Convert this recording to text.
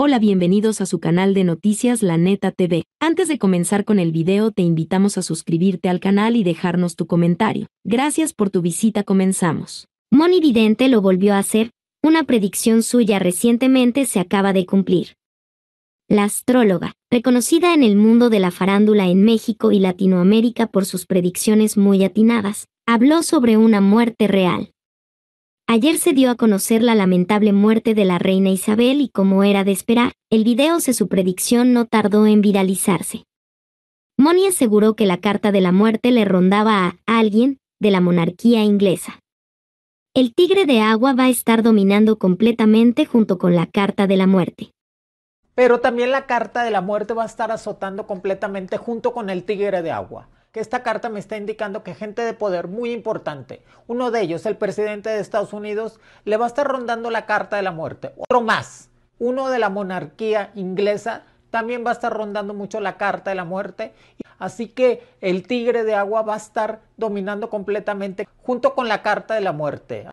Hola, bienvenidos a su canal de noticias La Neta TV. Antes de comenzar con el video te invitamos a suscribirte al canal y dejarnos tu comentario. Gracias por tu visita, comenzamos. Moni Vidente lo volvió a hacer, una predicción suya recientemente se acaba de cumplir. La astróloga, reconocida en el mundo de la farándula en México y Latinoamérica por sus predicciones muy atinadas, habló sobre una muerte real. Ayer se dio a conocer la lamentable muerte de la reina Isabel y como era de esperar, el video de su predicción no tardó en viralizarse. Moni aseguró que la carta de la muerte le rondaba a alguien de la monarquía inglesa. El tigre de agua va a estar dominando completamente junto con la carta de la muerte. Pero también la carta de la muerte va a estar azotando completamente junto con el tigre de agua que esta carta me está indicando que gente de poder muy importante, uno de ellos, el presidente de Estados Unidos, le va a estar rondando la carta de la muerte. Otro más, uno de la monarquía inglesa, también va a estar rondando mucho la carta de la muerte. Así que el tigre de agua va a estar dominando completamente junto con la carta de la muerte.